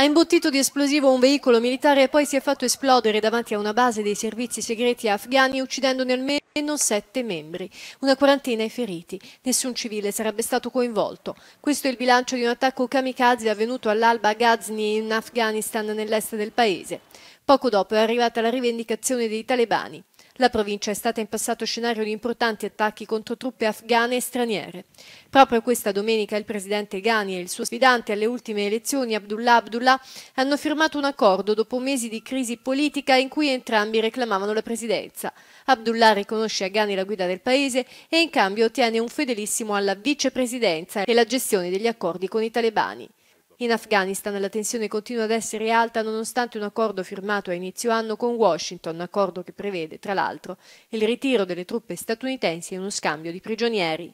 ha imbottito di esplosivo un veicolo militare e poi si è fatto esplodere davanti a una base dei servizi segreti afghani uccidendone almeno sette membri. Una quarantina i feriti. Nessun civile sarebbe stato coinvolto. Questo è il bilancio di un attacco kamikaze avvenuto all'alba a Ghazni in Afghanistan nell'est del paese. Poco dopo è arrivata la rivendicazione dei talebani. La provincia è stata in passato scenario di importanti attacchi contro truppe afghane e straniere. Proprio questa domenica il presidente Ghani e il suo sfidante alle ultime elezioni, Abdullah Abdullah, hanno firmato un accordo dopo mesi di crisi politica in cui entrambi reclamavano la presidenza. Abdullah riconosce a Ghani la guida del paese e in cambio ottiene un fedelissimo alla vicepresidenza e la gestione degli accordi con i talebani. In Afghanistan la tensione continua ad essere alta nonostante un accordo firmato a inizio anno con Washington, accordo che prevede, tra l'altro, il ritiro delle truppe statunitensi e uno scambio di prigionieri.